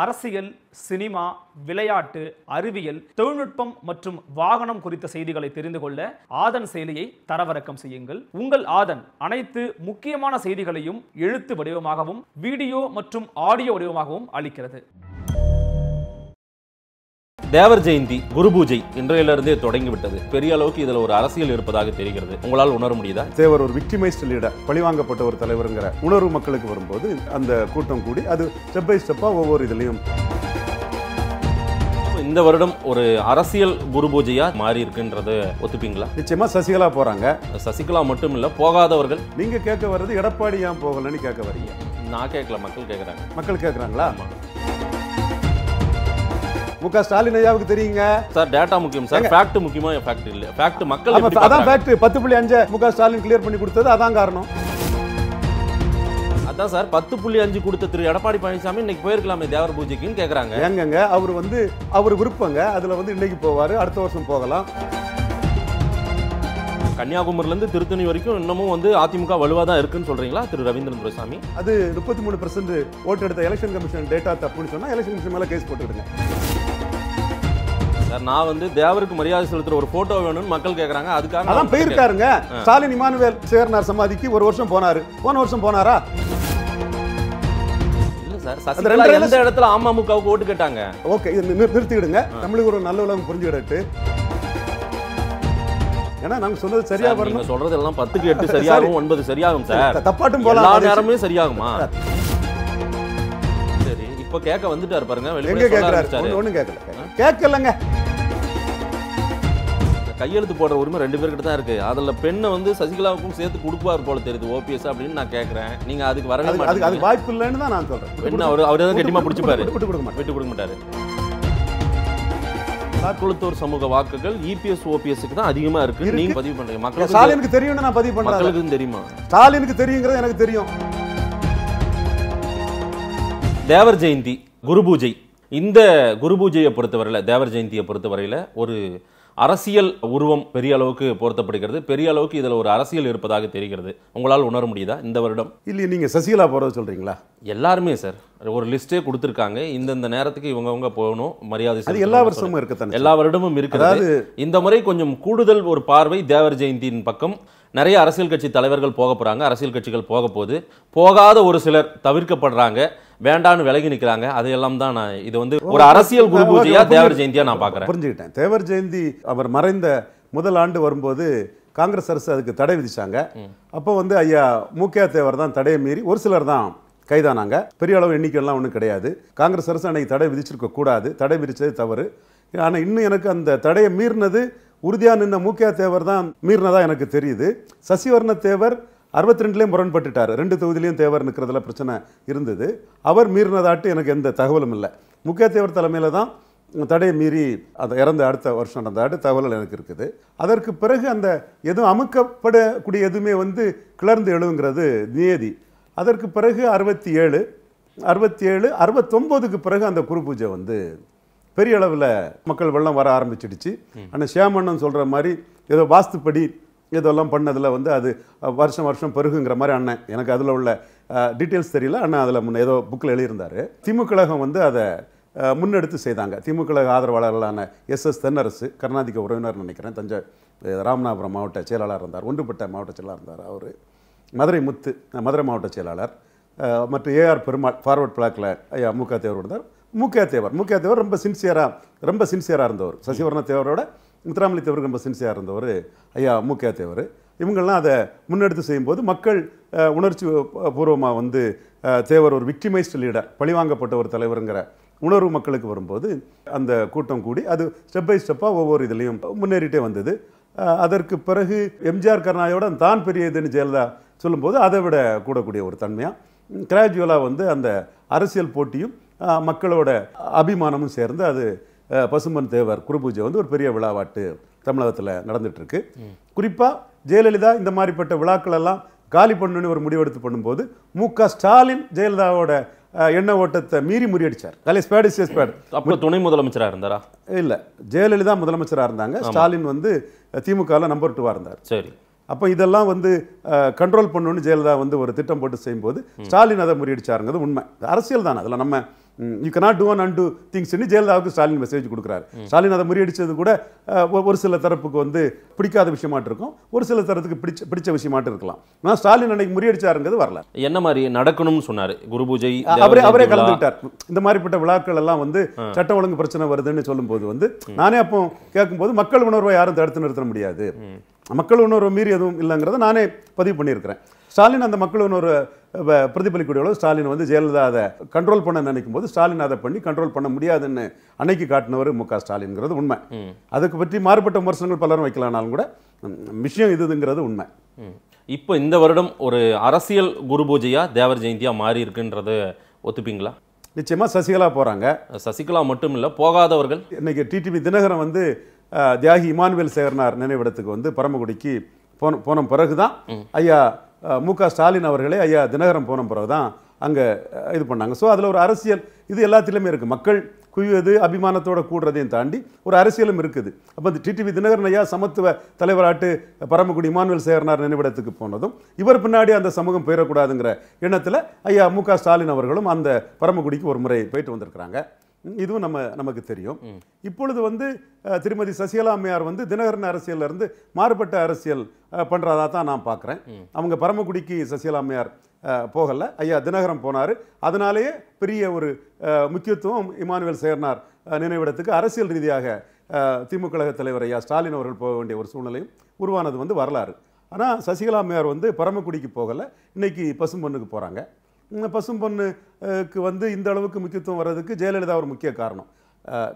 அரசியல் சினிமா விளையாட்டு அறிவியல் தொழில்நுட்பம் மற்றும் வாகனம் குறித்த செய்திகளை தெரிந்து கொள்ள ஆதன் செயலியை தரவிறக்கம் செய்யுங்கள் உங்கள் ஆதன் அனைத்து முக்கியமான செய்திகளையும் எழுத்து வடிவமாகவும் வீடியோ மற்றும் ஆடியோ வடிவமாகவும் அளிக்கிறது தேவர் ஜெயந்தி குரு பூஜை இன்றையிலிருந்தே தொடங்கிவிட்டது பெரிய அளவுக்கு இதில் ஒரு அரசியல் இருப்பதாக தெரிகிறது உங்களால் உணர முடியுதா தேவர் ஒரு விக்டிமைஸ்ட் லீடர் பழிவாங்கப்பட்ட ஒரு தலைவருங்கிற உணர்வு மக்களுக்கு வரும்போது அந்த கூட்டம் கூடி அது ஸ்டெப் பை ஸ்டெப்பா ஒவ்வொரு இதுலயும் இந்த வருடம் ஒரு அரசியல் குரு பூஜையா மாறி இருக்குன்றது ஒத்துப்பீங்களா நிச்சயமா சசிகலா போறாங்க சசிகலா மட்டும் இல்ல போகாதவர்கள் நீங்க கேட்க வர்றது எடப்பாடி ஏன் போகலன்னு கேட்க வரீங்க நான் கேட்கல மக்கள் கேட்கறாங்க மக்கள் கேட்கறாங்களா மு ஸ்டாலின் ஐயாவுக்கு தெரியுங்க சார் டேட்டா முக்கியம் சார் ஃபேக்ட் முக்கியமா ஃபேக்ட் இல்ல ஃபேக்ட் மக்கள் அதான் ஃபேக்ட் பத்து புள்ளி அஞ்சு மு க ஸ்டாலின் கிளியர் பண்ணி கொடுத்தது அதான் காரணம் அதான் சார் பத்து புள்ளி அஞ்சு கொடுத்த திரு எடப்பாடி பழனிசாமி இன்னைக்கு போயிருக்கலாமே தேவர் பூஜைக்குன்னு கேட்குறாங்க ஏங்கங்க அவர் வந்து அவர் விருப்பங்க அதில் வந்து இன்னைக்கு போவார் அடுத்த வருஷம் போகலாம் கன்னியாகுமரிலேருந்து திருத்தணி வரைக்கும் இன்னமும் வந்து அதிமுக வலுவாக தான் இருக்குன்னு சொல்கிறீங்களா திரு ரவீந்திரன் துரைசாமி அது முப்பத்தி மூணு பர்சன்ட் ஓட்டு எடுத்த எலெக்ஷன் கமிஷன் டேட்டா தப்புன்னு சொன்னால் எலெக்ஷன் கமிஷன் மேலே கேஸ் போட்டுக்கிடுங்க சார் நான் வந்து தேவருக்கு மரியாதை செலுத்துற ஒரு போட்டோ வேணும்னு மக்கள் கேக்குறாங்க அதுக்காக அதான் போயிருக்காருங்க ஸ்டாலின் இமானுவேல் சேர்னார் சமாதிக்கு ஒரு வருஷம் போனாரு போன வருஷம் போனாரா எந்த இடத்துல அமமுகவுக்கு ஓட்டு கேட்டாங்க ஓகே நிறுத்திடுங்க நம்மளுக்கு ஒரு நல்ல உலகம் புரிஞ்சுக்கிட்டு ஏன்னா நாங்க சொன்னது சரியா வரணும் சொல்றது எல்லாம் பத்துக்கு எட்டு சரியாகும் ஒன்பது சரியாகும் சார் தப்பாட்டும் போல எல்லா நேரமே சரியாகுமா இப்ப கேட்க வந்துட்டாரு பாருங்க வெளியே கேட்கறாரு ஒன்றும் கேட்கலங்க கையெழுத்து போடுற உரிமை ரெண்டு பேர்கிட்ட தான் இருக்கு அதுல பெண்ணை வந்து சசிகலாவுக்கும் சேர்த்து கொடுப்பார் போல தெரியுது ஓபிஎஸ் அப்படின்னு நான் கேட்கறேன் நீங்க அதுக்கு வரவே அதுக்கு வாய்ப்பு இல்லைன்னு தான் நான் சொல்றேன் பெண் அவர் அவர் தான் கெட்டிமா பிடிச்சிப்பாரு விட்டு கொடுக்க மாட்டார் விட்டு கொடுக்க மாட்டாரு குளத்தூர் சமூக வாக்குகள் இபிஎஸ் ஓபிஎஸ்க்கு தான் அதிகமா இருக்கு நீங்க பதிவு பண்றீங்க மக்களுக்கு ஸ்டாலினுக்கு தெரியும் நான் பதிவு பண்றேன் தெரியுமா ஸ்டாலினுக்கு தெரியுங்கிறது எனக்கு தெரியும் தேவர் ஜெயந்தி குரு பூஜை இந்த குரு பூஜையை பொறுத்தவரையில் தேவர் ஜெயந்தியை பொறுத்தவரையில் ஒரு அரசியல் உருவம் பெரிய அளவுக்கு பொருத்தப்படுகிறது பெரிய அளவுக்கு இதில் ஒரு அரசியல் இருப்பதாக தெரிகிறது உங்களால் உணர முடியுதா இந்த வருடம் இல்லை நீங்கள் சசிகலா போகிறத சொல்கிறீங்களா எல்லாருமே சார் ஒரு லிஸ்ட்டே கொடுத்துருக்காங்க இந்தந்த நேரத்துக்கு இவங்கவுங்க போகணும் மரியாதை அது எல்லா வருஷமும் இருக்குது எல்லா வருடமும் இருக்குது இந்த முறை கொஞ்சம் கூடுதல் ஒரு பார்வை தேவர் ஜெயந்தியின் பக்கம் நிறைய அரசியல் கட்சி தலைவர்கள் போக போகிறாங்க அரசியல் கட்சிகள் போக போகுது போகாத ஒரு சிலர் தவிர்க்கப்படுறாங்க வேண்டாம்னு விலகி நிற்கிறாங்க அதையெல்லாம் தான் நான் இது வந்து ஒரு அரசியல் குரு பூஜையா தேவர் ஜெயந்தியா நான் பார்க்குறேன் புரிஞ்சுக்கிட்டேன் தேவர் ஜெயந்தி அவர் மறைந்த முதல் ஆண்டு வரும்போது காங்கிரஸ் அரசு அதுக்கு தடை விதிச்சாங்க அப்போ வந்து ஐயா மூக்கியா தேவர் தான் தடையை மீறி ஒரு சிலர் தான் கைதானாங்க பெரிய அளவு எண்ணிக்கையெல்லாம் ஒன்றும் கிடையாது காங்கிரஸ் அரசு அன்னைக்கு தடை விதிச்சிருக்க கூடாது தடை விதித்தது தவறு ஆனால் இன்னும் எனக்கு அந்த தடையை மீறினது உறுதியாக நின்ன முக்கிய தேவர் தான் மீறினதா எனக்கு தெரியுது சசிவர்ண தேவர் அறுபத்தி ரெண்டுலேயும் முரண்பட்டுட்டார் ரெண்டு தொகுதியிலையும் தேவர் நிற்கிறதுல பிரச்சனை இருந்தது அவர் மீறினதாட்டு எனக்கு எந்த தகவலும் இல்லை முக்கிய தேவர் தலைமையில் தான் தடையை மீறி அதை இறந்த அடுத்த வருஷம் நடந்தாட்டு தகவல் எனக்கு இருக்குது அதற்கு பிறகு அந்த எதுவும் அமுக்கப்படக்கூடிய எதுவுமே வந்து கிளர்ந்து எழுங்கிறது நியதி அதற்கு பிறகு அறுபத்தி ஏழு அறுபத்தி ஏழு அறுபத்தொம்போதுக்கு பிறகு அந்த குரு பூஜை வந்து பெரிய அளவில் மக்கள் வெள்ளம் வர ஆரம்பிச்சிடுச்சு ஆனால் சியாமண்ணன் சொல்கிற மாதிரி ஏதோ வாஸ்துப்படி இதெல்லாம் பண்ணதில் வந்து அது வருஷம் வருஷம் பெருகுங்கிற மாதிரி அண்ணன் எனக்கு அதில் உள்ள டீட்டெயில்ஸ் தெரியல அண்ணன் அதில் முன்ன ஏதோ புக்கில் எழுதியிருந்தார் திமுகலகம் வந்து அதை முன்னெடுத்து செய்தாங்க திமுக ஆதரவாளர்களான எஸ் எஸ் தென்னரசு கருணாதிக்க உறவினர் நினைக்கிறேன் தஞ்சை ராமநாதபுரம் மாவட்ட செயலாளர் இருந்தார் ஒன்றுபட்ட மாவட்ட செயலாளர் இருந்தார் அவர் மதுரை முத்து மதுரை மாவட்ட செயலாளர் மற்றும் ஏஆர் பெருமாள் ஃபார்வர்ட் பிளாக்கில் ஐயா மு க தேவர் இருந்தார் மு க தேவர் மு க தேவர் ரொம்ப சின்சியராக ரொம்ப சின்சியராக இருந்தவர் சசிவர்ண தேவரோட முத்துராமலி தேவர் ரொம்ப சின்சியாக இருந்தவர் ஐயா மூக்கியா தேவர் இவங்கள்லாம் அதை முன்னெடுத்து செய்யும்போது மக்கள் உணர்ச்சி பூர்வமாக வந்து தேவர் ஒரு விக்டிமைஸ்ட் லீடர் பழிவாங்கப்பட்ட ஒரு தலைவருங்கிற உணர்வு மக்களுக்கு வரும்போது அந்த கூட்டம் கூடி அது ஸ்டெப் பை ஸ்டெப்பாக ஒவ்வொரு இதுலேயும் முன்னேறிட்டே வந்தது அதற்கு பிறகு எம்ஜிஆர் கருணாயோட தான் பெரிய இதுன்னு ஜெயலலிதா சொல்லும்போது அதை விட கூடக்கூடிய ஒரு தன்மையாக கிராஜுவலாக வந்து அந்த அரசியல் போட்டியும் மக்களோட அபிமானமும் சேர்ந்து அது பசும்பன் தேவர் குருபூஜை வந்து ஒரு பெரிய விழாவாட்டு தமிழகத்தில் நடந்துகிட்ருக்கு குறிப்பாக ஜெயலலிதா இந்த மாதிரிப்பட்ட விழாக்கள் எல்லாம் காலி பண்ணுன்னு ஒரு முடிவெடுத்து பண்ணும்போது மு க ஸ்டாலின் ஜெயலலிதாவோட எண்ண ஓட்டத்தை மீறி முறியடிச்சார் கலை ஸ்பேடு அப்போ துணை முதலமைச்சராக இருந்தாரா இல்லை ஜெயலலிதா முதலமைச்சராக இருந்தாங்க ஸ்டாலின் வந்து திமுகவில் நம்பர் டூவாக இருந்தார் சரி அப்போ இதெல்லாம் வந்து கண்ட்ரோல் பண்ணணும்னு ஜெயலலிதா வந்து ஒரு திட்டம் போட்டு செய்யும்போது ஸ்டாலின் அதை முறியடிச்சாருங்கிறது உண்மை அரசியல் தானே அதில் நம்ம you cannot do one and two things ஜெயலலிதாவுக்கு ஸ்டாலின் மெசேஜ் கொடுக்குறாரு ஸ்டாலின் அதை முறியடிச்சது கூட ஒரு சில தரப்புக்கு வந்து பிடிக்காத விஷயமாட்டு இருக்கும் ஒரு சில தரத்துக்கு பிடிச்ச பிடிச்ச விஷயமாட்டு இருக்கலாம் ஆனால் ஸ்டாலின் அன்னைக்கு முறியடிச்சாருங்கிறது வரல என்ன மாதிரி நடக்கணும்னு சொன்னார் குரு பூஜை அவரே அவரே கலந்துக்கிட்டார் இந்த மாதிரிப்பட்ட விழாக்கள் எல்லாம் வந்து சட்ட ஒழுங்கு பிரச்சனை வருதுன்னு சொல்லும்போது வந்து நானே அப்போ கேட்கும்போது மக்கள் உணர்வை யாரும் தடுத்து நிறுத்த முடியாது மக்கள் உணர்வை மீறி எதுவும் இல்லைங்கிறத நானே பதிவு பண்ணியிருக்கிறேன் ஸ்டாலின் அந்த மக்களின் ஒரு பிரதிபலிக்கூடிய ஸ்டாலின் வந்து ஜெயலலிதா அதை கண்ட்ரோல் பண்ண நினைக்கும் போது ஸ்டாலின் அதை பண்ணி கண்ட்ரோல் பண்ண முடியாதுன்னு அன்னைக்கு காட்டினவர் மு க ஸ்டாலின்ங்கிறது உண்மை அதுக்கு பற்றி மாறுபட்ட விமர்சனங்கள் பலரும் வைக்கலானாலும் கூட விஷயம் இதுங்கிறது உண்மை இப்போ இந்த வருடம் ஒரு அரசியல் குரு பூஜையா தேவர் ஜெயந்தியா மாறி இருக்குன்றது ஒத்துப்பீங்களா நிச்சயமா சசிகலா போறாங்க சசிகலா மட்டும் இல்லை போகாதவர்கள் இன்னைக்கு டிடிவி தினகரன் வந்து தியாகி இமானுவேல் சேகர்னார் நினைவிடத்துக்கு வந்து பரமக்குடிக்கு போன போன பிறகுதான் ஐயா மு க ஸ்டாலின் அவர்களே ஐயா தினகரம் போன பிறகு தான் அங்கே இது பண்ணாங்க ஸோ அதில் ஒரு அரசியல் இது எல்லாத்துலேயுமே இருக்குது மக்கள் குவிவது அபிமானத்தோட கூடுறதையும் தாண்டி ஒரு அரசியலும் இருக்குது அப்போ இந்த டிடிவி தினகரன் ஐயா சமத்துவ தலைவராட்டு பரமக்குடி இமானுவேல் சேகரனார் நினைவிடத்துக்கு போனதும் இவர் பின்னாடி அந்த சமூகம் போயிடக்கூடாதுங்கிற எண்ணத்தில் ஐயா மு ஸ்டாலின் அவர்களும் அந்த பரமக்குடிக்கு ஒரு முறை போயிட்டு வந்திருக்கிறாங்க இதுவும் நம்ம நமக்கு தெரியும் இப்பொழுது வந்து திருமதி சசிகலா அம்மையார் வந்து தினகரன் இருந்து மாறுபட்ட அரசியல் பண்ணுறதா தான் நான் பார்க்குறேன் அவங்க பரமக்குடிக்கு சசிகலா அம்மையார் போகலை ஐயா தினகரம் போனார் அதனாலேயே பெரிய ஒரு முக்கியத்துவம் இமானுவேல் சேர்னார் நினைவிடத்துக்கு அரசியல் ரீதியாக திமுக தலைவர் ஐயா ஸ்டாலின் அவர்கள் போக வேண்டிய ஒரு சூழ்நிலையும் உருவானது வந்து வரலாறு ஆனால் சசிகலா அம்மையார் வந்து பரமக்குடிக்கு போகலை பசும் பசும்பொண்ணுக்கு போகிறாங்க பசும் பொண்ணுக்கு வந்து இந்த அளவுக்கு முக்கியத்துவம் வர்றதுக்கு ஜெயலலிதா ஒரு முக்கிய காரணம்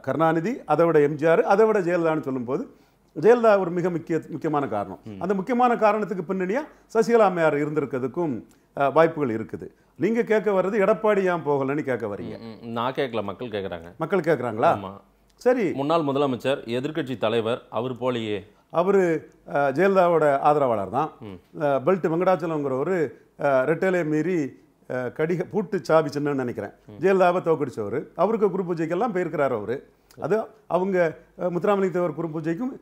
கருணாநிதி அதை விட எம்ஜிஆர் அதை விட ஜெயலலிதான்னு சொல்லும்போது ஜெயலலிதா ஒரு மிக முக்கிய முக்கியமான காரணம் அந்த முக்கியமான காரணத்துக்கு பின்னணியாக சசிகலா அம்மையார் இருந்திருக்கிறதுக்கும் வாய்ப்புகள் இருக்குது நீங்கள் கேட்க வர்றது எடப்பாடி ஏன் போகலன்னு கேட்க வரீங்க நான் கேட்கல மக்கள் கேட்குறாங்க மக்கள் கேட்குறாங்களா சரி முன்னாள் முதலமைச்சர் எதிர்கட்சி தலைவர் அவர் போலயே அவர் ஜெயலலிதாவோட ஆதரவாளர் தான் பெல்ட் ஒரு ரெட்டேலே மீறி கடிக பூட்டு சாவி சின்னன்னு நினைக்கிறேன் ஜெயலலிதாவை தோக்கடிச்சவர் அவருக்கு குரு பூஜைக்கெல்லாம் போயிருக்கிறார் அவர் அது அவங்க முத்துராமலிங்க தேவர் குரு பூஜைக்கும்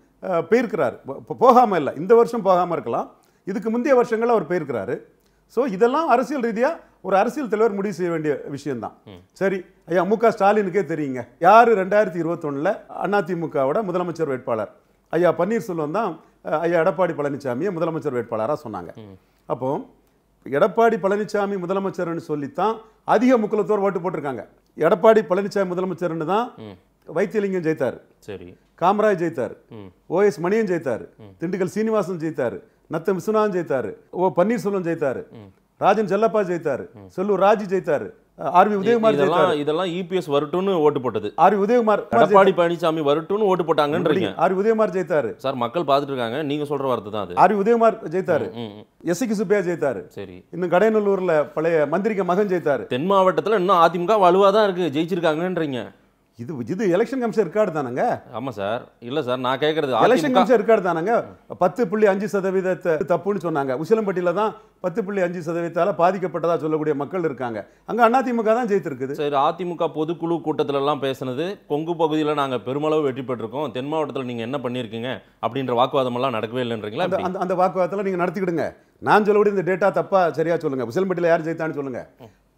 போயிருக்கிறார் போகாமல் இல்லை இந்த வருஷம் போகாமல் இருக்கலாம் இதுக்கு முந்தைய வருஷங்கள் அவர் போயிருக்கிறாரு ஸோ இதெல்லாம் அரசியல் ரீதியாக ஒரு அரசியல் தலைவர் முடிவு செய்ய வேண்டிய விஷயம்தான் சரி ஐயா மு க ஸ்டாலினுக்கே தெரியுங்க யார் ரெண்டாயிரத்தி இருபத்தொன்னில் அதிமுகவோட முதலமைச்சர் வேட்பாளர் ஐயா பன்னீர்செல்வம் தான் ஐயா எடப்பாடி பழனிசாமியை முதலமைச்சர் வேட்பாளராக சொன்னாங்க அப்போது எடப்பாடி பழனிசாமி முதலமைச்சர்னு சொல்லித்தான் அதிக முக்கியத்துவம் ஓட்டு போட்டிருக்காங்க எடப்பாடி பழனிசாமி முதலமைச்சர்னு தான் வைத்தியலிங்கம் ஜெயித்தார் சரி காமராஜ் ஜெயித்தார் ஓஎஸ் மணியன் ஜெயித்தார் திண்டுக்கல் சீனிவாசன் ஜெயித்தார் நத்தம் விஸ்வநாதன் ஜெயித்தார் ஓ பன்னீர்செல்வம் ஜெயித்தார் ராஜன் செல்லப்பா ஜெயித்தார் செல்லூர் ராஜு ஜெயித்தார் ஆர்வி உதயகுமார் இதெல்லாம் இதெல்லாம் இபிஎஸ் வரட்டும்னு ஓட்டு போட்டது ஆர்வி உதயகுமார் எடப்பாடி பழனிசாமி வரட்டும்னு ஓட்டு போட்டாங்கன்றீங்க ஆர்வி உதயகுமார் ஜெயித்தாரு சார் மக்கள் பாத்துட்டு இருக்காங்க நீங்க சொல்ற வார்த்தை தான் அது ஆர்வி உதயகுமார் ஜெயித்தாரு எஸ்சிக்கு சுப்பையா ஜெயித்தாரு சரி இன்னும் கடையநல்லூர்ல பழைய மந்திரிக்க மகன் ஜெயித்தாரு தென் மாவட்டத்துல இன்னும் அதிமுக வலுவா தான் இருக்கு ஜெயிச்சிருக்காங்கன்றீங்க இது இது எலெக்ஷன் கமிஷன் ரெக்கார்டு தானங்க ஆமாம் சார் இல்லை சார் நான் கேட்குறது எலெக்ஷன் கமிஷன் ரெக்கார்டு தானங்க பத்து புள்ளி அஞ்சு சதவீதத்தை தப்புன்னு சொன்னாங்க உசிலம்பட்டியில் தான் பத்து புள்ளி அஞ்சு சதவீதத்தால் பாதிக்கப்பட்டதாக சொல்லக்கூடிய மக்கள் இருக்காங்க அங்கே அதிமுக தான் ஜெயித்திருக்குது சரி அதிமுக பொதுக்குழு கூட்டத்திலலாம் பேசுனது கொங்கு பகுதியில் நாங்கள் பெருமளவு வெற்றி பெற்றிருக்கோம் தென் மாவட்டத்தில் நீங்கள் என்ன பண்ணியிருக்கீங்க அப்படின்ற வாக்குவாதமெல்லாம் நடக்கவே இல்லைன்றீங்களா அந்த அந்த வாக்குவாதத்தில் நீங்கள் நடத்திக்கிடுங்க நான் சொல்லக்கூடிய இந்த டேட்டா தப்பாக சரியாக சொல்லுங்கள் உசிலம்பட்டியில் யார் ஜெயித்தான்னு சொல்லுங்கள்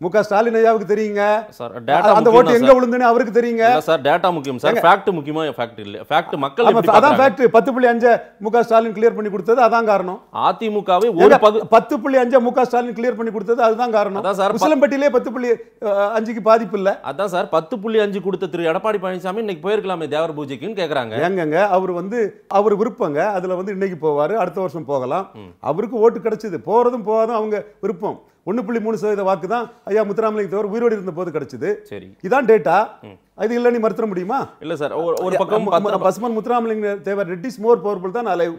மு ஸ்டாலின் ஐயாவுக்கு தெரியுங்க சார் டேட்டா அந்த ஓட்டு எங்க விழுந்துன்னு அவருக்கு தெரியுங்க சார் டேட்டா முக்கியம் சார் ஃபேக்ட் முக்கியமா ஃபேக்ட் இல்ல ஃபேக்ட் மக்கள் அதான் ஃபேக்ட் 10.5 மு க ஸ்டாலின் கிளியர் பண்ணி கொடுத்தது அதான் காரணம் அதிமுகவே ஒரு 10.5 மு க ஸ்டாலின் கிளியர் பண்ணி கொடுத்தது அதுதான் காரணம் அதான் சார் உசிலம்பட்டியிலே 10.5க்கு பாதிப்பு இல்ல அதான் சார் 10.5 கொடுத்த திரு எடப்பாடி பழனிசாமி இன்னைக்கு போயிருக்கலாமே தேவர் பூஜைக்குன்னு கேக்குறாங்க ஏங்கங்க அவர் வந்து அவர் விருப்பங்க அதுல வந்து இன்னைக்கு போவாரு அடுத்த வருஷம் போகலாம் அவருக்கு ஓட்டு கிடைச்சது போறதும் போகாதும் அவங்க விருப்பம் ஒன்று புள்ளி மூணு சதவீத வாக்கு தான் ஐயா முத்துராமலிங்க தவிர உயிரோடு இருந்த போது கிடைச்சிது சரி இதான் டேட்டா அது இல்லை நீ மறுத்துட முடியுமா இல்லை சார் ஒரு பக்கம் பசுமன் Muthuramalinga Thevar dead is more powerful than alive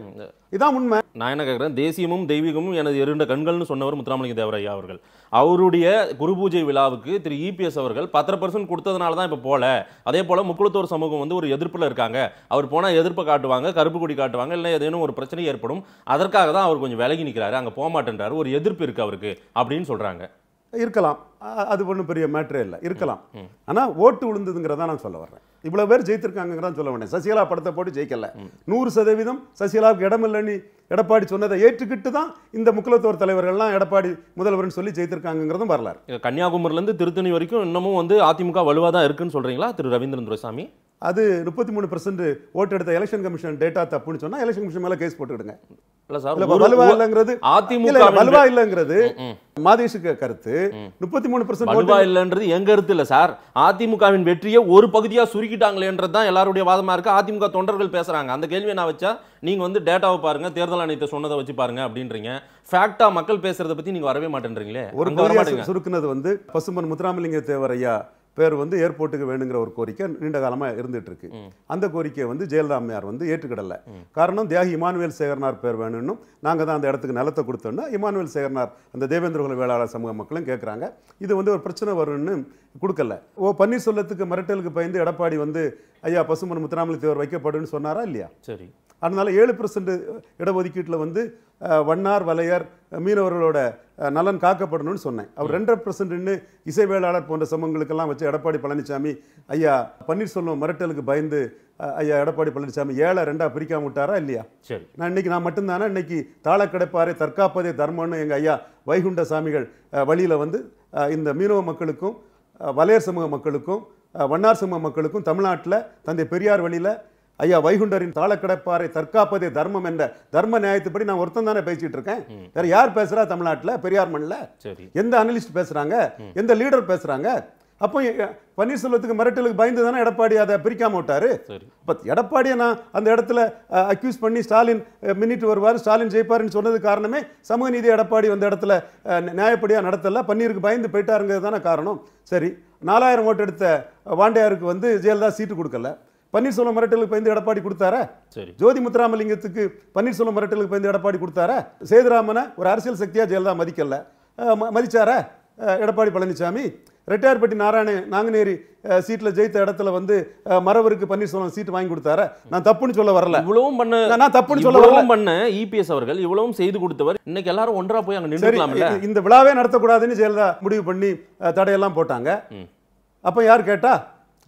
இதான் உண்மை நான் என்ன கேட்குறேன் தேசியமும் தெய்வீகமும் எனது இரண்டு கண்கள்னு சொன்னவர் முத்துராமலிங்க தேவர் ஐயா அவர்கள் அவருடைய குரு பூஜை விழாவுக்கு திரு இபிஎஸ் அவர்கள் பத்திர பர்சன்ட் கொடுத்ததுனால தான் இப்போ போல அதே போல் முக்குளத்தோர் சமூகம் வந்து ஒரு எதிர்ப்பில் இருக்காங்க அவர் போனால் எதிர்ப்பை காட்டுவாங்க கருப்பு கொடி காட்டுவாங்க இல்லை ஏதேனும் ஒரு பிரச்சனை ஏற்படும் அதற்காக தான் அவர் கொஞ்சம் விலகி நிற்கிறாரு அங்கே போக மாட்டேன்றாரு ஒரு எதிர்ப்பு இருக்குது அவருக்கு அப்படின்னு சொல்கிறாங்க இருக்கலாம் அது ஒன்றும் பெரிய மேட்ரே இல்லை இருக்கலாம் ஆனால் ஓட்டு விழுந்ததுங்கிறதா நான் சொல்ல வர்றேன் இவ்வளோ பேர் ஜெயித்திருக்காங்கிறதான் சொல்ல வேண்டேன் சசிகலா படத்தை போட்டு ஜெயிக்கல நூறு சதவீதம் சசிகலாவுக்கு இடமில்லைன்னு எடப்பாடி சொன்னதை ஏற்றுக்கிட்டு தான் இந்த முக்கியத்துவ தலைவர்கள்லாம் எடப்பாடி முதல்வர்னு சொல்லி ஜெயித்திருக்காங்கிறதும் வரலாறு கன்னியாகுமரிலேருந்து திருத்தணி வரைக்கும் இன்னமும் வந்து அதிமுக வலுவாக தான் இருக்குன்னு சொல்கிறீங்களா திரு ரவீந்திரன் துரைசாமி அது முப்பத்தி மூணு பர்சன்ட் ஓட்டு எடுத்த எலெக்ஷன் கமிஷன் டேட்டா தப்புன்னு சொன்னா எலெக்ஷன் கமிஷன் மேல கேஸ் போட்டுக்கிடுங்க இல்ல இல்லங்கிறது அதிமுக வலுவா இல்லங்கிறது மாதேஷுக்கு கருத்து முப்பத்தி மூணு பர்சன்ட் வலுவா இல்லைன்றது என் கருத்து இல்ல சார் அதிமுகவின் வெற்றியை ஒரு பகுதியா சுருக்கிட்டாங்களேன்றது தான் எல்லாருடைய வாதமா இருக்கு அதிமுக தொண்டர்கள் பேசுறாங்க அந்த கேள்வியை நான் வச்சா நீங்க வந்து டேட்டாவை பாருங்க தேர்தல் ஆணையத்தை சொன்னதை வச்சு பாருங்க அப்படின்றீங்க ஃபேக்டா மக்கள் பேசுறத பத்தி நீங்க வரவே மாட்டேன்றீங்களே ஒரு சுருக்குனது வந்து பசுமன் முத்துராமலிங்க தேவரையா பேர் வந்து ஏர்போர்ட்டுக்கு வேணுங்கிற ஒரு கோரிக்கை நீண்ட காலமாக இருந்துகிட்ருக்கு அந்த கோரிக்கையை வந்து ஜெயலலிதா வந்து ஏற்றுக்கிடலை காரணம் தியாகி இமானுவேல் சேகர்னார் பேர் வேணும்னு நாங்கள் தான் அந்த இடத்துக்கு நிலத்தை கொடுத்தோன்னா இமானுவேல் சேகர்னார் அந்த தேவேந்திரகுல வேளாளர் சமூக மக்களும் கேட்குறாங்க இது வந்து ஒரு பிரச்சனை வரும்னு கொடுக்கல ஓ பன்னீர்செல்வத்துக்கு மிரட்டலுக்கு பயந்து எடப்பாடி வந்து ஐயா பசுமன் முத்துராமலிங்க தேவர் வைக்கப்படுன்னு சொன்னாரா இல்லையா சரி அதனால ஏழு பெர்சன்ட் இடஒதுக்கீட்டில் வந்து வண்ணார் வலையர் மீனவர்களோட நலன் காக்கப்படணும்னு சொன்னேன் அவர் ரெண்டரை பர்சன்ட்னு இசைவேளாளர் போன்ற சமூகங்களுக்கெல்லாம் வச்சு எடப்பாடி பழனிசாமி ஐயா பன்னீர்செல்வம் மிரட்டலுக்கு பயந்து ஐயா எடப்பாடி பழனிசாமி ஏழை ரெண்டா பிரிக்காம விட்டாரா இல்லையா சரி நான் இன்னைக்கு நான் மட்டும்தானே இன்னைக்கு தாளக்கடைப்பாறை தற்காப்பதே தர்மம்னு எங்கள் ஐயா வைகுண்ட சாமிகள் வழியில் வந்து இந்த மீனவ மக்களுக்கும் வலையர் சமூக மக்களுக்கும் வண்ணார் சிம்ம மக்களுக்கும் தமிழ்நாட்டில் தந்தை பெரியார் வழியில் ஐயா வைகுண்டரின் தாளக்கடப்பாறை தற்காப்பதே தர்மம் என்ற தர்ம நியாயத்துப்படி நான் ஒருத்தன் தானே பேசிட்டு இருக்கேன் வேற யார் பேசுறா தமிழ்நாட்டில் பெரியார் மண்ணில் எந்த அனலிஸ்ட் பேசுறாங்க எந்த லீடர் பேசுறாங்க அப்போ பன்னீர்செல்வத்துக்கு மிரட்டலுக்கு பயந்து தானே எடப்பாடி அதை பிரிக்காம விட்டாரு எடப்பாடியை நான் அந்த இடத்துல அக்யூஸ் பண்ணி ஸ்டாலின் மின்னிட்டு வருவார் ஸ்டாலின் ஜெயிப்பாருன்னு சொன்னது காரணமே சமூக நீதி எடப்பாடி வந்த இடத்துல நியாயப்படியாக நடத்தலை பன்னீருக்கு பயந்து போயிட்டாருங்கிறது தானே காரணம் சரி நாலாயிரம் ஓட்டு எடுத்த வாண்டியாருக்கு வந்து ஜெயலலிதா சீட்டு கொடுக்கல பன்னீர்செல்வம் மிரட்டலுக்கு பயந்து எடப்பாடி கொடுத்தாரா ஜோதி முத்துராமலிங்கத்துக்கு பன்னீர்செல்வம் மிரட்டலுக்கு பயந்து எடப்பாடி கொடுத்தாரா சேதுராமனை ஒரு அரசியல் சக்தியாக ஜெயலலிதா மதிக்கல மதிச்சாரா எடப்பாடி பழனிசாமி ரெட்டையார்பட்டி நாராயண நாங்குநேரி சீட்டில் ஜெயித்த இடத்துல வந்து மரவருக்கு பன்னீர்செல்வம் சீட் வாங்கி கொடுத்தாரு நான் தப்புன்னு சொல்ல வரல இவ்வளவும் பண்ண நான் தப்புன்னு சொல்ல வரல பண்ண இபிஎஸ் அவர்கள் இவ்வளவும் செய்து கொடுத்தவர் இன்னைக்கு எல்லாரும் ஒன்றா போய் அங்கே நின்றுலாம் இந்த விழாவே நடத்தக்கூடாதுன்னு ஜெயலலிதா முடிவு பண்ணி தடையெல்லாம் போட்டாங்க அப்போ யார் கேட்டா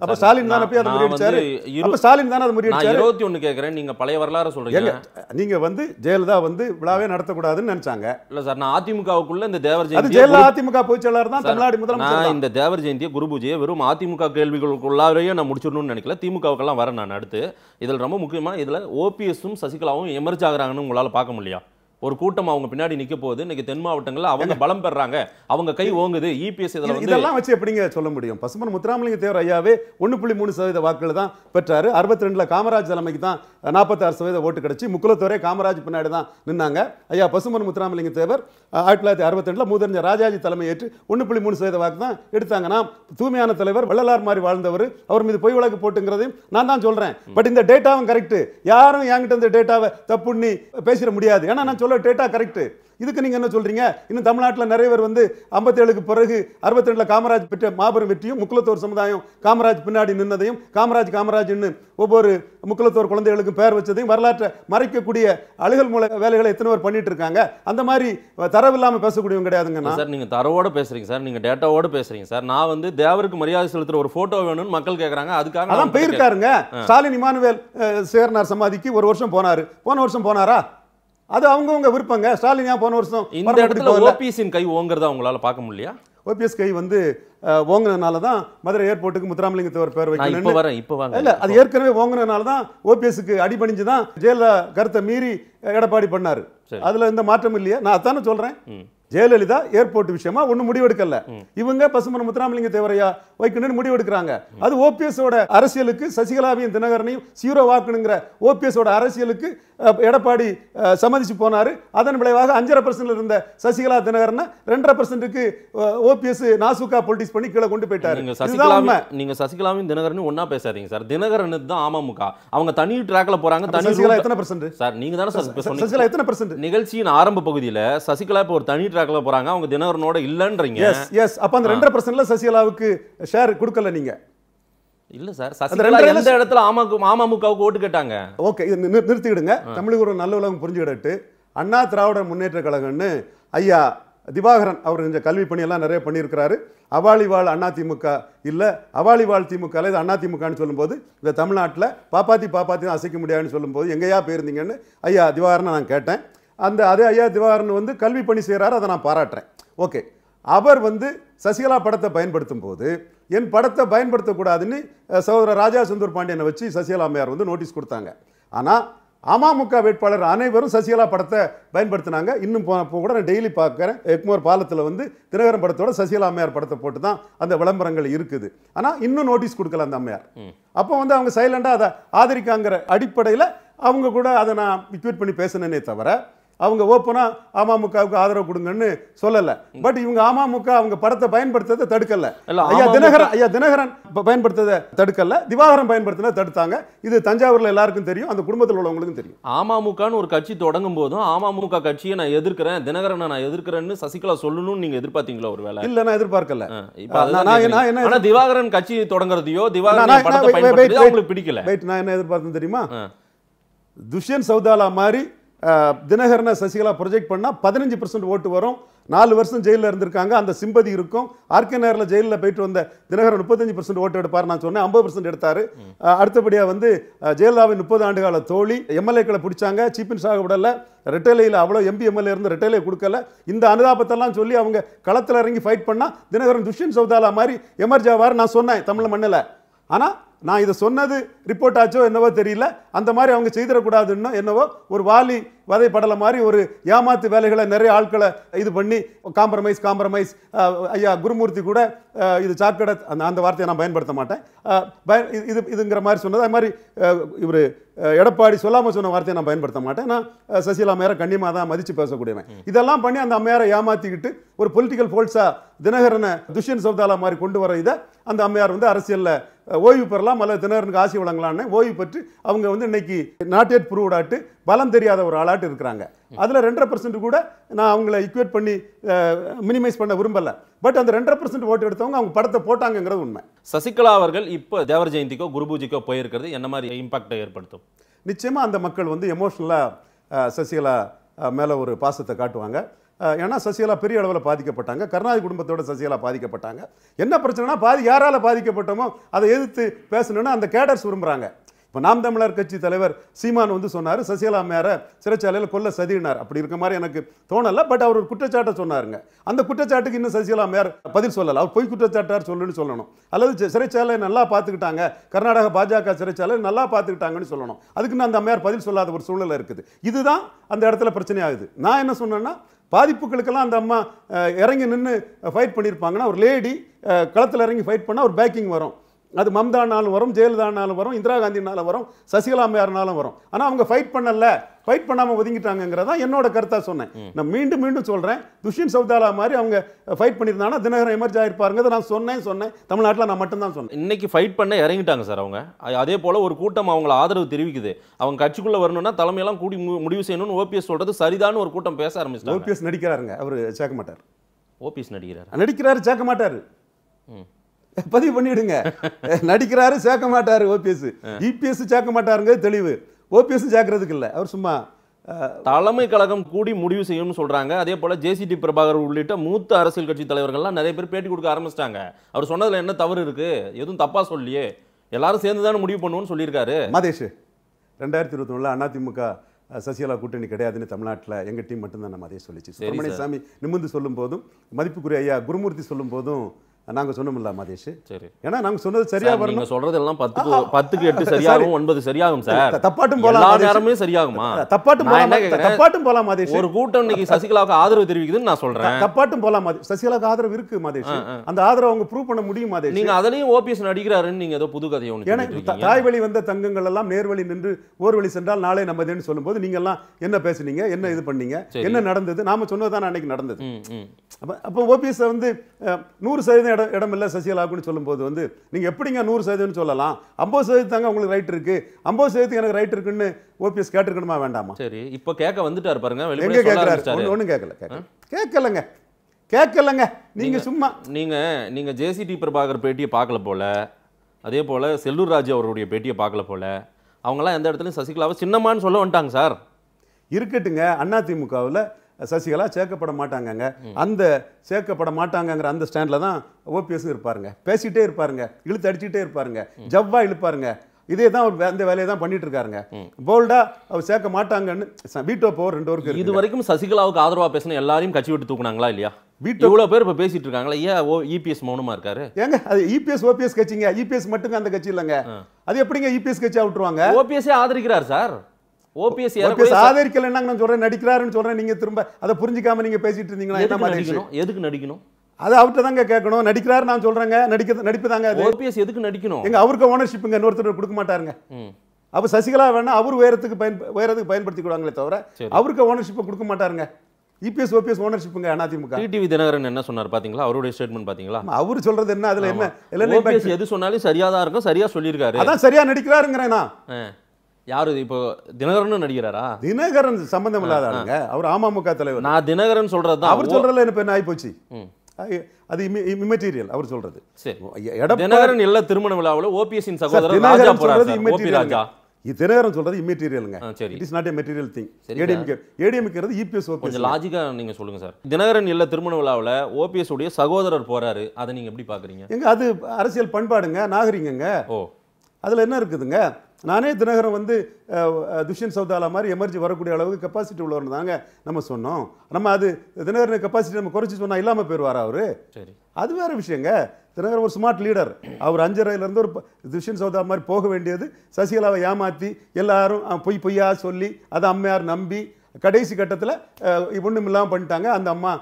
அப்போ ஸ்டாலின் தான் அப்பயே அதை முறியடிச்சாரு அப்போ ஸ்டாலின் தான் அதை முறியடிச்சாரு இருபத்தி ஒன்று கேட்குறேன் நீங்கள் பழைய வரலாறு சொல்கிறீங்க நீங்கள் வந்து ஜெயலலிதா வந்து விழாவே நடத்தக்கூடாதுன்னு நினச்சாங்க இல்லை சார் நான் அதிமுகவுக்குள்ள இந்த தேவர் ஜெயந்தி ஜெயலலிதா அதிமுக பொதுச்செயலாளர் தான் தமிழ்நாடு முதலமைச்சர் இந்த தேவர் ஜெயந்தியை குரு பூஜையை வெறும் அதிமுக கேள்விகளுக்குள்ளாவே நான் முடிச்சிடணும்னு நினைக்கல திமுகவுக்கெல்லாம் வரேன் நான் அடுத்து இதில் ரொம்ப முக்கியமாக இதில் ஓபிஎஸும் சசிகலாவும் எமர்ஜ் ஆகுறாங்கன்னு உங்களால் பார்க்க முடியாது ஒரு கூட்டம் அவங்க பின்னாடி நிக்க போகுது இன்னைக்கு தென் மாவட்டங்கள்ல அவங்க பலம் பெறாங்க அவங்க கை ஓங்குது e இபிஎஸ் இதெல்லாம் வச்சு எப்படிங்க சொல்ல முடியும் பசுமன் முத்துராமலிங்க தேவர் ஐயாவே ஒன்று புள்ளி மூணு சதவீத வாக்குகள் தான் பெற்றாரு அறுபத்தி ரெண்டுல காமராஜ் தலைமைக்கு தான் நாற்பத்தி ஆறு சதவீத ஓட்டு கிடைச்சி முக்குலத்தோரே காமராஜ் பின்னாடி தான் நின்னாங்க ஐயா பசுமன் முத்துராமலிங்க தேவர் ஆயிரத்தி தொள்ளாயிரத்தி அறுபத்தி ரெண்டுல மூதறிஞ்ச ராஜாஜி தலைமை ஏற்று ஒன்று புள்ளி மூணு சதவீத வாக்கு தான் எடுத்தாங்கன்னா தூய்மையான தலைவர் வள்ளலார் மாதிரி வாழ்ந்தவர் அவர் மீது பொய் வழக்கு போட்டுங்கிறதையும் நான் தான் சொல்றேன் பட் இந்த டேட்டாவும் கரெக்ட் யாரும் என்கிட்ட இந்த டேட்டாவை தப்புன்னு பேசிட முடியாது ஏன்னா நான் சொல்ல டேட்டா கரெக்ட் இதுக்கு நீங்க என்ன சொல்றீங்க இன்னும் தமிழ்நாட்டில் நிறைய பேர் வந்து ஏழுக்கு பிறகு அறுபத்தி ரெண்டுல காமராஜ் பெற்ற மாபெரும் வெற்றியும் முக்குலத்தோர் சமுதாயம் காமராஜ் பின்னாடி நின்றதையும் காமராஜ் காமராஜ்னு ஒவ்வொரு முக்குலத்தோர் குழந்தைகளுக்கும் பெயர் வச்சதையும் வரலாற்றை மறைக்கக்கூடிய அழுகல் மூல வேலைகளை எத்தனை பேர் பண்ணிட்டு இருக்காங்க அந்த மாதிரி தரவு இல்லாமல் பேசக்கூடியவங்க கிடையாதுங்க சார் நீங்க தரவோட பேசுறீங்க சார் நீங்க டேட்டாவோட பேசுறீங்க சார் நான் வந்து தேவருக்கு மரியாதை செலுத்துற ஒரு போட்டோ வேணும்னு மக்கள் கேட்கறாங்க அதுக்காக அதான் போயிருக்காருங்க ஸ்டாலின் இமானுவேல் சேர்னார் சமாதிக்கு ஒரு வருஷம் போனாரு போன வருஷம் போனாரா அது அவங்கவுங்க விருப்பங்க ஸ்டாலின் ஏன் போன வருஷம் இந்த இடத்துல ஓபிஎஸ்ஸின் கை ஓங்கிறதா உங்களால பார்க்க முடியலையா ஓபிஎஸ் கை வந்து ஓங்கினனால தான் மதுரை ஏர்போர்ட்டுக்கு முத்துராமலிங்கத்தவர் பேர் வைக்கணும் வரேன் இப்போ வாங்க இல்லை அது ஏற்கனவே ஓங்கினனால தான் ஓபிஎஸ்க்கு அடிபணிஞ்சு தான் ஜெயலலிதா கருத்தை மீறி எடப்பாடி பண்ணார் அதில் எந்த மாற்றம் இல்லையா நான் அதானே சொல்கிறேன் ஜெயலலிதா ஏர்போர்ட் விஷயமா ஒன்றும் முடிவெடுக்கல இவங்க பசுமன் முத்துராமலிங்க தேவரையா வைக்கணும்னு முடிவெடுக்கிறாங்க அது ஓபிஎஸோட அரசியலுக்கு சசிகலாவையும் தினகரனையும் சீரோ வாக்கணுங்கிற ஓபிஎஸோட அரசியலுக்கு எடப்பாடி சம்மதிச்சு போனார் அதன் விளைவாக அஞ்சரை பர்சன்ட் இருந்த சசிகலா தினகரனை ரெண்டரை பர்சன்ட்டுக்கு ஓபிஎஸ் நாசுகா பொலிட்டிக்ஸ் பண்ணி கீழே கொண்டு போயிட்டாரு நீங்க சசிகலாவையும் தினகரனும் ஒன்னா பேசாதீங்க சார் தினகரனு தான் அமமுக அவங்க தனி ட்ராக்ல போறாங்க தனி சசிகலா எத்தனை பர்சன்ட் சார் நீங்க தானே சசிகலா எத்தனை பர்சன்ட் நிகழ்ச்சியின் ஆரம்ப பகுதியில் சசிகலா இப்போ ஒரு தனி ட்ராக்ல போறாங்க அவங்க தினகரனோட இல்லன்றீங்க எஸ் எஸ் அப்ப அந்த ரெண்டரை பர்சன்ட்ல சசிகலாவுக்கு ஷேர் கொடுக்கல நீங்க இல்ல சார் சசிகலா எந்த இடத்துல ஆமாக்கு அமமுகவுக்கு ஓட்டு கேட்டாங்க ஓகே நிறுத்திடுங்க நிறுத்திக்கிடுங்க தமிழுக்கு ஒரு நல்ல உலகம் புரிஞ்சுக்கிட்டு அண்ணா திராவிட முன்னேற்ற கழகம்னு ஐயா திவாகரன் அவர் செஞ்ச கல்வி பணியெல்லாம் நிறைய பண்ணியிருக்கிறாரு அவாளி வாழ் அண்ணா திமுக இல்லை அவாளி வாழ் திமுக இல்லை இது அண்ணா திமுகன்னு சொல்லும்போது இந்த தமிழ்நாட்டில் பாப்பாத்தி பாப்பாத்தி தான் அசைக்க முடியாதுன்னு சொல்லும்போது எங்கேயா போயிருந்தீங்கன்னு ஐயா திவாகரனை நான் கேட்டேன் அந்த அதே ஐயா திவாகரன் வந்து கல்வி பணி செய்கிறார் அதை நான் பாராட்டுறேன் ஓகே அவர் வந்து சசிகலா படத்தை பயன்படுத்தும் போது என் படத்தை பயன்படுத்தக்கூடாதுன்னு சகோதரர் ராஜா சுந்தர் பாண்டியனை வச்சு சசிகலா அம்மையார் வந்து நோட்டீஸ் கொடுத்தாங்க ஆனால் அமமுக வேட்பாளர் அனைவரும் சசிகலா படத்தை பயன்படுத்தினாங்க இன்னும் போனப்போ கூட நான் டெய்லி பார்க்குறேன் எக்மோர் பாலத்தில் வந்து தினகரன் படத்தோட சசிகலா அம்மையார் படத்தை போட்டு தான் அந்த விளம்பரங்கள் இருக்குது ஆனால் இன்னும் நோட்டீஸ் கொடுக்கல அந்த அம்மையார் அப்போ வந்து அவங்க சைலண்டாக அதை ஆதரிக்காங்கிற அடிப்படையில் அவங்க கூட அதை நான் ட்வீட் பண்ணி பேசினேனே தவிர அவங்க ஓப்பனா அமமுகவுக்கு ஆதரவு கொடுங்கன்னு சொல்லல பட் இவங்க அமமுக அவங்க படத்தை பயன்படுத்ததை தடுக்கல ஐயா தினகரன் ஐயா தினகரன் பயன்படுத்ததை தடுக்கல திவாகரன் பயன்படுத்தினதை தடுத்தாங்க இது தஞ்சாவூர்ல எல்லாருக்கும் தெரியும் அந்த குடும்பத்தில் உள்ளவங்களுக்கும் தெரியும் அமமுகன்னு ஒரு கட்சி தொடங்கும் போதும் அமமுக கட்சியை நான் எதிர்க்கிறேன் தினகரனை நான் எதிர்க்கிறேன்னு சசிகலா சொல்லணும்னு நீங்க எதிர்பார்த்தீங்களா ஒரு வேலை இல்ல நான் எதிர்பார்க்கல இப்போ திவாகரன் கட்சி தொடங்குறதையோ திவாகரன் படத்தை பிடிக்கல நான் என்ன எதிர்பார்த்தேன் தெரியுமா துஷ்யன் சௌதாலா மாதிரி தினகரனை சசிகலா ப்ரொஜெக்ட் பண்ணால் பதினஞ்சு பர்சன்ட் ஓட்டு வரும் நாலு வருஷம் ஜெயிலில் இருந்திருக்காங்க அந்த சிம்பதி இருக்கும் ஆர்கே நகரில் ஜெயிலில் போயிட்டு வந்த தினகரன் முப்பத்தஞ்சு பர்சன்ட் ஓட்டு எடுப்பார் நான் சொன்னேன் ஐம்பது பர்சன்ட் எடுத்தார் அடுத்தபடியாக வந்து ஜெயலலாவின் முப்பது ஆண்டுகால தோழி எம்எல்ஏக்களை பிடிச்சாங்க சீப்பின் மினிஸ்டராக விடலை ரிட்டைலையில் அவ்வளோ எம்பி எம்எல்ஏ இருந்து ரிட்டைலே கொடுக்கல இந்த அனுதாபத்தெல்லாம் சொல்லி அவங்க களத்தில் இறங்கி ஃபைட் பண்ணால் தினகரன் துஷ்யன் சௌதாலா மாதிரி எமர்ஜாவார் நான் சொன்னேன் தமிழ் மண்ணில் ஆனால் நான் இதை சொன்னது ரிப்போர்ட் ஆச்சோ என்னவோ தெரியல அந்த மாதிரி அவங்க செய்திடக்கூடாதுன்னு என்னவோ ஒரு வாலி வதை படலை மாதிரி ஒரு ஏமாத்து வேலைகளை நிறைய ஆட்களை இது பண்ணி காம்ப்ரமைஸ் காம்ப்ரமைஸ் ஐயா குருமூர்த்தி கூட இது சாக்கடை அந்த அந்த வார்த்தையை நான் பயன்படுத்த மாட்டேன் இது இதுங்கிற மாதிரி சொன்னது அது மாதிரி இவர் எடப்பாடி சொல்லாமல் சொன்ன வார்த்தையை நான் பயன்படுத்த மாட்டேன் நான் சசிகலா அம்மையாரை கண்ணியமாக தான் மதித்து பேசக்கூடியவன் இதெல்லாம் பண்ணி அந்த அம்மையாரை ஏமாற்றிக்கிட்டு ஒரு பொலிட்டிக்கல் ஃபோல்ஸாக தினகரனை துஷ்யன் சௌதாலா மாதிரி கொண்டு வர இதை அந்த அம்மையார் வந்து அரசியலில் ஓய்வு பெறலாம் அல்லது தினகரனுக்கு ஆசி வழங்கலாம்னு ஓய்வு பெற்று அவங்க வந்து இன்னைக்கு நாட் எட் ப்ரூவ்டாட்டு பலம் தெரியாத ஒரு ஆளாட்டு இருக்கிறாங்க அதில் ரெண்டரை பர்சன்ட் கூட நான் அவங்கள இக்வேட் பண்ணி மினிமைஸ் பண்ண விரும்பலை பட் அந்த ரெண்டரை பர்சன்ட் ஓட்டு எடுத்தவங்க அவங்க படத்தை போட்டாங்கங்கிறது உண்மை சசிகலா அவர்கள் இப்போ தேவர் ஜெயந்திக்கோ குருபூஜிக்கோ போயிருக்கிறது என்ன மாதிரி இம்பாக்டை ஏற்படுத்தும் நிச்சயமாக அந்த மக்கள் வந்து எமோஷ்னலாக சசிகலா மேலே ஒரு பாசத்தை காட்டுவாங்க ஏன்னா சசிகலா பெரிய அளவில் பாதிக்கப்பட்டாங்க கருணாநிதி குடும்பத்தோட சசிகலா பாதிக்கப்பட்டாங்க என்ன பிரச்சனைனா பாதி யாரால் பாதிக்கப்பட்டோமோ அதை எதிர்த்து பேசணும்னா அந்த கேடர்ஸ் விரும்புகிறாங்க இப்போ நாம் தமிழர் கட்சி தலைவர் சீமான் வந்து சொன்னார் சசிகலா மேரை சிறைச்சாலையில் கொல்ல சதினார் அப்படி இருக்க மாதிரி எனக்கு தோணலை பட் அவர் ஒரு குற்றச்சாட்டை சொன்னாருங்க அந்த குற்றச்சாட்டுக்கு இன்னும் சசிகலா மேர் பதில் சொல்லலை அவர் பொய் குற்றச்சாட்டார் சொல்லுன்னு சொல்லணும் அல்லது சிறைச்சாலை நல்லா பார்த்துக்கிட்டாங்க கர்நாடக பாஜக சிறைச்சாலை நல்லா பார்த்துக்கிட்டாங்கன்னு சொல்லணும் அதுக்குன்னு நான் அந்த மேர் பதில் சொல்லாத ஒரு சூழ்நிலை இருக்குது இதுதான் அந்த இடத்துல பிரச்சனையாகுது நான் என்ன சொன்னேன்னா பாதிப்புகளுக்கெல்லாம் அந்த அம்மா இறங்கி நின்று ஃபைட் பண்ணியிருப்பாங்கன்னா ஒரு லேடி களத்தில் இறங்கி ஃபைட் பண்ணால் ஒரு பேக்கிங் வரும் அது மம்தானாலும் வரும் ஜெயலலிதானாலும் வரும் இந்திரா காந்தினாலும் வரும் சசிகலா அம்மையார்னாலும் வரும் ஆனால் அவங்க ஃபைட் பண்ணலை ஃபைட் பண்ணாமல் ஒதுங்கிட்டாங்கிறதா என்னோட கருத்தாக சொன்னேன் நான் மீண்டும் மீண்டும் சொல்கிறேன் துஷ்யன் சவுதாலா மாதிரி அவங்க ஃபைட் பண்ணியிருந்தாங்கன்னா தினகரன் எமர்ஜி ஆகிருப்பாருங்க நான் சொன்னேன் சொன்னேன் தமிழ்நாட்டில் நான் மட்டும்தான் சொன்னேன் இன்றைக்கி ஃபைட் பண்ண இறங்கிட்டாங்க சார் அவங்க அதே போல் ஒரு கூட்டம் அவங்கள ஆதரவு தெரிவிக்குது அவங்க கட்சிக்குள்ளே வரணும்னா தலைமையெல்லாம் கூடி முடிவு செய்யணும்னு ஓபிஎஸ் சொல்கிறது சரிதான்னு ஒரு கூட்டம் பேச ஆரம்பிச்சு ஓபிஎஸ் நடிக்கிறாருங்க அவர் சேர்க்க மாட்டார் ஓபிஎஸ் நடிக்கிறார் நடிக்கிறாரு சேர்க்க மாட்டார் பதிவு பண்ணிவிடுங்க நடிக்கிறாரு சேர்க்க மாட்டார் ஓபிஎஸ் இபிஎஸ் சேர்க்க மாட்டாருங்க தெளிவு ஓபிஎஸ் ஜாக்கிரதுக்கு இல்லை அவர் சும்மா தலைமை கழகம் கூடி முடிவு செய்யணும்னு சொல்றாங்க அதே போல ஜேசிடி பிரபாகர் உள்ளிட்ட மூத்த அரசியல் கட்சி தலைவர்கள்லாம் நிறைய பேர் பேட்டி கொடுக்க ஆரம்பிச்சிட்டாங்க அவர் சொன்னதுல என்ன தவறு இருக்கு எதுவும் தப்பா சொல்லியே எல்லாரும் சேர்ந்து தானே முடிவு பண்ணுவோம்னு சொல்லியிருக்காரு மதேஷ் ரெண்டாயிரத்தி இருபத்தி ஒண்ணுல அதிமுக சசிகலா கூட்டணி கிடையாதுன்னு தமிழ்நாட்டில் எங்கள் டீம் மட்டும்தான் நம்ம அதே சொல்லிச்சு சுப்பிரமணியசாமி நிமிந்து சொல்லும் போதும் மதிப்புக்குரிய ஐயா குருமூர்த்தி சொல்லும் போதும் நாங்கள் சொன்னோம்ல மதேஷ் சரி ஏன்னா நாங்கள் சொன்னது சரியாக வரணும் சொல்கிறது எல்லாம் பத்துக்கு பத்துக்கு எட்டு சரியாகும் ஒன்பது சரியாகும் சார் தப்பாட்டும் போகலாம் எல்லா நேரமே சரியாகுமா தப்பாட்டும் போகலாம் தப்பாட்டும் போகலாம் மதேஷ் ஒரு கூட்டம் இன்னைக்கு சசிகலாவுக்கு ஆதரவு தெரிவிக்குதுன்னு நான் சொல்கிறேன் தப்பாட்டும் போகலாம் மதேஷ் சசிகலாவுக்கு ஆதரவு இருக்கு மதேஷ் அந்த ஆதரவு அவங்க ப்ரூவ் பண்ண முடியும் மதேஷ் நீங்கள் அதனையும் ஓபிஎஸ் நடிக்கிறாருன்னு நீங்கள் ஏதோ புது கதையை ஒன்று ஏன்னா தாய்வழி வந்த தங்கங்கள் எல்லாம் நேர்வழி நின்று ஓர்வழி சென்றால் நாளே நம்மதுன்னு சொல்லும்போது எல்லாம் என்ன பேசுனீங்க என்ன இது பண்ணீங்க என்ன நடந்தது நாம சொன்னது தான் அன்னைக்கு நடந்தது அப்போ அப்போ ஓபிஎஸ் வந்து நூறு சதவீதம் இடம் இல்லை சசிகலாவுக்குன்னு சொல்லும்போது வந்து நீங்கள் எப்படிங்க நூறு சதவீதம்னு சொல்லலாம் ஐம்பது சதவீதம் தாங்க உங்களுக்கு ரைட் இருக்கு ஐம்பது சதவீதத்துக்கு எனக்கு ரைட் இருக்குன்னு ஓபிஎஸ் கேட்டிருக்கணுமா வேண்டாமா சரி இப்போ கேட்க வந்துட்டார் பாருங்க எங்கே கேட்குறாரு ஒன்றும் கேட்கல கேட்கலங்க கேட்கலங்க நீங்கள் சும்மா நீங்கள் நீங்கள் ஜேசிடி பிரபாகர் பேட்டியை பார்க்கல போல அதே போல் செல்லூர் ராஜு அவருடைய பேட்டியை பார்க்கல போல அவங்களாம் எந்த இடத்துலையும் சசிகலாவை சின்னமான்னு சொல்ல வந்துட்டாங்க சார் இருக்கட்டுங்க அதிமுகவில் சசிகலா சேர்க்கப்பட மாட்டாங்கங்க அந்த சேர்க்கப்பட மாட்டாங்கங்கிற அந்த ஸ்டாண்டில் தான் ஓபிஎஸ் இருப்பாருங்க பேசிகிட்டே இருப்பாருங்க இழுத்து அடிச்சுட்டே இருப்பாருங்க ஜவ்வா இழுப்பாருங்க இதே தான் அவர் அந்த வேலையை தான் பண்ணிட்டு இருக்காருங்க போல்டா அவர் சேர்க்க மாட்டாங்கன்னு வீட்டோ போ ரெண்டு ஒருக்கு இது வரைக்கும் சசிகலாவுக்கு ஆதரவா பேசின எல்லாரையும் கட்சி விட்டு தூக்குனாங்களா இல்லையா வீட்டு இவ்வளவு பேர் இப்ப பேசிட்டு இருக்காங்களா ஏன் ஓ இபிஎஸ் மௌனமா இருக்காரு ஏங்க அது இபிஎஸ் ஓபிஎஸ் கட்சிங்க இபிஎஸ் மட்டும் அந்த கட்சி இல்லைங்க அது எப்படிங்க இபிஎஸ் கட்சியா விட்டுருவாங்க ஓபிஎஸ்ஸே ஆதரிக்கிறார் சார் ஓபிஎஸ் ஓபிஎஸ் ஆதரிக்கலைன்னா நான் சொல்றேன் நடிக்கிறாருன்னு சொல்றேன் நீங்க திரும்ப அதை புரிஞ்சிக்காம நீங்க பேசிட்டு இருந்தீங்களா என்ன மாதிரி எதுக்கு நடிக்கணும் அது அவர்கிட்ட தாங்க கேட்கணும் நடிக்கிறாரு நான் சொல்கிறேங்க நடிக்க நடிப்பு தாங்க ஓபிஎஸ் எதுக்கு நடிக்கணும் எங்க அவருக்கு ஓனர்ஷிப்புங்க இன்னொருத்தர் கொடுக்க மாட்டாருங்க அப்ப சசிகலா வேணா அவர் உயரத்துக்கு பயன் உயரத்துக்கு பயன்படுத்திக்கிடுவாங்களே தவிர அவருக்கு ஓனர்ஷிப் கொடுக்க மாட்டாருங்க இபிஎஸ் ஓபிஎஸ் ஓனர்ஷிப்புங்க அதிமுக டிடிவி தினகரன் என்ன சொன்னார் பாத்தீங்களா அவருடைய ஸ்டேட்மெண்ட் பாத்தீங்களா அவர் சொல்றது என்ன அதுல என்ன எது சொன்னாலும் சரியாதான் இருக்கும் சரியா சொல்லியிருக்காரு அதான் சரியா நடிக்கிறாருங்கிறேன் யாரு இப்போ தினகரன் நடிக்கிறாரா தினகரன் சம்பந்தம் இல்லாத ஆளுங்க அவர் அமமுக தலைவர் நான் தினகரன் சொல்றது தான் அவர் சொல்றதுல என்ன பேர் ஆயிப்போச்சு அது இமெட்டீரியல் அவர் சொல்றது தினகரன் இல்ல திருமண விழாவில் ஓபிஎஸ்ஸின் சகோதரர் ராஜா போறாரு ராஜா தினகரன் சொல்றது இம்மெட்டீரியலுங்க சரி it is not a material thing A D M K ஏடிஎம்கிறது இபிஎஸ் ஓபிஎஸ் கொஞ்சம் லாஜிக்காக நீங்கள் சொல்லுங்கள் சார் தினகரன் இல்ல திருமண விழாவில் ஓபிஎஸ் உடைய சகோதரர் போறாரு அதை நீங்க எப்படி பாக்குறீங்க எங்க அது அரசியல் பண்பாடுங்க நாகரிகங்க ஓ அதுல என்ன இருக்குதுங்க நானே தினகரன் வந்து துஷ்யன் சௌதாலா மாதிரி எமர்ஜி வரக்கூடிய அளவுக்கு கெப்பாசிட்டி உள்ளவர் தாங்க நம்ம சொன்னோம் நம்ம அது தினகரன் கெப்பாசிட்டி நம்ம குறைச்சி சொன்னால் இல்லாமல் போயிடுவார் அவர் சரி அது வேறு விஷயங்க தினகரன் ஒரு ஸ்மார்ட் லீடர் அவர் அஞ்சரையிலேருந்து ஒரு துஷ்யன் சௌதா மாதிரி போக வேண்டியது சசிகலாவை ஏமாற்றி எல்லாரும் பொய் பொய்யா சொல்லி அதை அம்மையார் நம்பி கடைசி கட்டத்தில் ஒன்றும் இல்லாமல் பண்ணிட்டாங்க அந்த அம்மா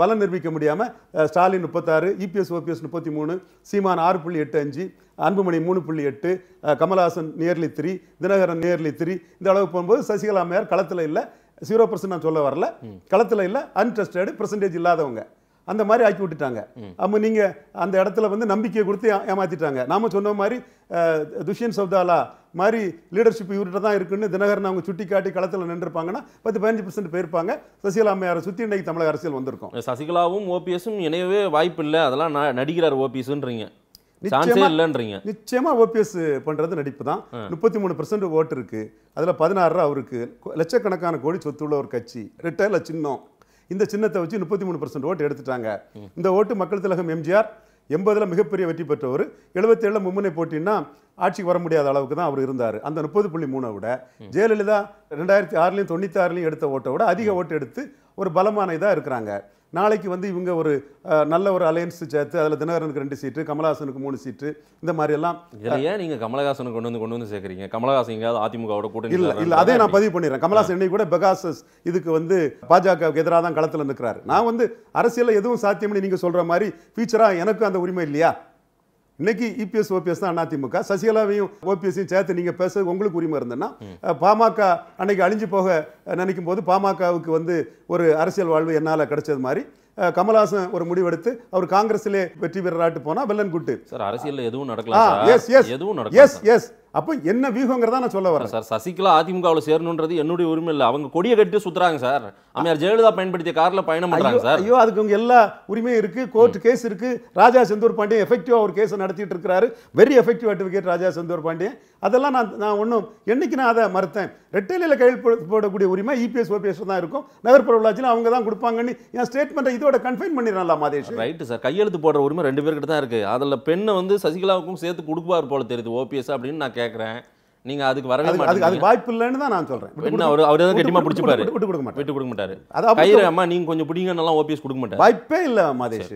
பலம் நிரூபிக்க முடியாமல் ஸ்டாலின் முப்பத்தாறு இபிஎஸ் ஓபிஎஸ் முப்பத்தி மூணு சீமான் ஆறு புள்ளி எட்டு அஞ்சு அன்புமணி மூணு புள்ளி எட்டு Kamal Haasan nearly three Dhinakaran nearly three இந்த அளவுக்கு போகும்போது சசிகலா மேயர் களத்தில் இல்லை ஜீரோ பர்சன்ட் நான் சொல்ல வரல களத்தில் இல்லை அன்ட்ரஸ்டடு பர்சன்டேஜ் இல்லாதவங்க அந்த மாதிரி ஆக்கி விட்டுட்டாங்க அப்போ நீங்கள் அந்த இடத்துல வந்து நம்பிக்கையை கொடுத்து ஏமாற்றிட்டாங்க நாம் சொன்ன மாதிரி துஷ்யன் சௌதாலா மாதிரி லீடர்ஷிப் இவர்கிட்ட தான் இருக்குன்னு தினகரன் அவங்க சுட்டி காட்டி களத்தில் நின்றுருப்பாங்கன்னா பத்து பதினஞ்சு பர்சன்ட் போயிருப்பாங்க சசிகலா அம்மையார சுற்றி இன்றைக்கு தமிழக அரசியல் வந்திருக்கும் சசிகலாவும் ஓபிஎஸும் இணையவே வாய்ப்பு இல்லை அதெல்லாம் நடிக்கிறார் ஓபிஎஸ்ன்றீங்க இல்லைன்றீங்க நிச்சயமா ஓபிஎஸ் பண்றது நடிப்பு தான் முப்பத்தி மூணு பெர்சன்ட் ஓட்டு இருக்கு அதுல பதினாறு அவருக்கு லட்சக்கணக்கான கோடி சொத்து உள்ள ஒரு கட்சி ரிட்டையில் சின்னம் இந்த சின்னத்தை வச்சு முப்பத்தி மூணு பர்சன்ட் ஓட்டு எடுத்துட்டாங்க இந்த ஓட்டு மக்கள் திலகம் எம்ஜிஆர் எண்பதில் மிகப்பெரிய வெற்றி பெற்றவர் எழுபத்தேழில் மும்முனை போட்டின்னா ஆட்சிக்கு வர முடியாத அளவுக்கு தான் அவர் இருந்தார் அந்த முப்பது புள்ளி மூணை விட ஜெயலலிதா ரெண்டாயிரத்தி ஆறுலையும் தொண்ணூற்றி ஆறுலையும் எடுத்த ஓட்டை விட அதிக ஓட்டு எடுத்து ஒரு பலமான இதாக இருக்கிறாங்க நாளைக்கு வந்து இவங்க ஒரு நல்ல ஒரு அலையன்ஸ் சேர்த்து அதில் தினகரனுக்கு ரெண்டு சீட்டு கமலஹாசனுக்கு மூணு சீட்டு இந்த மாதிரி எல்லாம் இதில் ஏன் நீங்கள் கமலஹாசனுக்கு கொண்டு வந்து கொண்டு வந்து சேர்க்குறீங்க கமலஹாசன் எங்கேயாவது அதிமுகவோட கூட்டணி இல்லை இல்லை அதே நான் பதிவு பண்ணிடுறேன் கமலஹாசன் இன்னைக்கு கூட பெகாசஸ் இதுக்கு வந்து பாஜகவுக்கு எதிராக தான் களத்தில் நிற்கிறாரு நான் வந்து அரசியலில் எதுவும் சாத்தியம்னு நீங்கள் சொல்கிற மாதிரி ஃபியூச்சராக எனக்கும் அந்த உரிமை இல்லையா இன்னைக்கு இபிஎஸ் e ஓபிஎஸ் தான் அதிமுக சசிகலாவையும் ஓபிஎஸையும் சேர்த்து நீங்கள் பேசுறது உங்களுக்கு உரிமை இருந்ததுன்னா பாமக அன்னைக்கு அழிஞ்சு போக நினைக்கும் போது பாமகவுக்கு வந்து ஒரு அரசியல் வாழ்வு என்னால் கிடைச்சது மாதிரி கமலஹாசன் ஒரு முடிவெடுத்து அவர் காங்கிரஸ்லேயே வெற்றி பெறாட்டு போனால் வெள்ளன் குட்டு சார் அரசியல் எதுவும் நடக்கலாம் எஸ் எஸ் எதுவும் எஸ் எஸ் அப்போ என்ன வியூகங்கிறதா நான் சொல்ல வரேன் சார் சசிகலா அதிமுகவில் சேரணுன்றது என்னுடைய உரிமை இல்லை அவங்க கொடியை கட்டி சுத்துறாங்க சார் அம்மையார் ஜெயலலிதா பயன்படுத்திய காரில் பயணம் பண்ணுறாங்க சார் ஐயோ அதுக்கு அவங்க எல்லா உரிமையும் இருக்கு கோர்ட் கேஸ் இருக்கு ராஜா செந்தூர் பாண்டியன் எஃபெக்டிவாக ஒரு கேஸை நடத்திட்டு இருக்கிறாரு very effective advocate Raja Senthur Pandian அதெல்லாம் நான் நான் ஒன்றும் என்னைக்கு நான் அதை மறுத்தேன் ரெட்டைலையில் கையெழுத்து போடக்கூடிய உரிமை இபிஎஸ் e ஓபிஎஸ் தான் இருக்கும் நகர்ப்புற உள்ளாட்சியில் அவங்க தான் கொடுப்பாங்கன்னு என் ஸ்டேட்மெண்ட்டை இதோட கன்ஃபைன் பண்ணிடலாம் மாதேஷ் ரைட்டு சார் கையெழுத்து போடுற உரிமை ரெண்டு பேர்கிட்ட தான் இருக்கு அதில் பெண்ணை வந்து சசிகலாவுக்கும் சேர்த்து கொடுப்பார் போல தெரியுது ஓபிஎஸ் அப்படின்னு நான் கேட்குறேன் நீங்கள் அதுக்கு வரவே அதுக்கு வாய்ப்பு இல்லைன்னு தான் நான் சொல்கிறேன் அவர் அவர் தான் கட்டிமா பிடிச்சிப்பாரு விட்டு கொடுக்க விட்டு கொடுக்க மாட்டார் அம்மா நீங்கள் கொஞ்சம் பிடிங்கன்னெல்லாம் ஓபிஎஸ் கொடுக்க வாய்ப்பே இல்லை மாதேஷ்